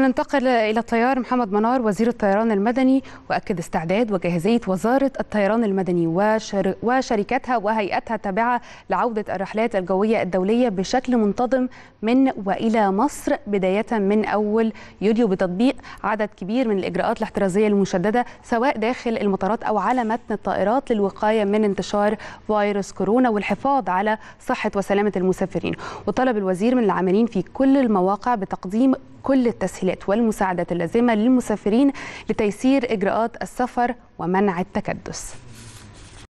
هننتقل إلى الطيار محمد منار وزير الطيران المدني وأكد استعداد وجاهزية وزارة الطيران المدني وشر... وشركاتها وهيئتها التابعة لعودة الرحلات الجوية الدولية بشكل منتظم من وإلى مصر بداية من أول يوليو بتطبيق عدد كبير من الإجراءات الاحترازية المشددة سواء داخل المطارات أو على متن الطائرات للوقاية من انتشار فيروس كورونا والحفاظ على صحة وسلامة المسافرين وطلب الوزير من العاملين في كل المواقع بتقديم كل التسهيلات والمساعدات اللازمة للمسافرين لتيسير إجراءات السفر ومنع التكدس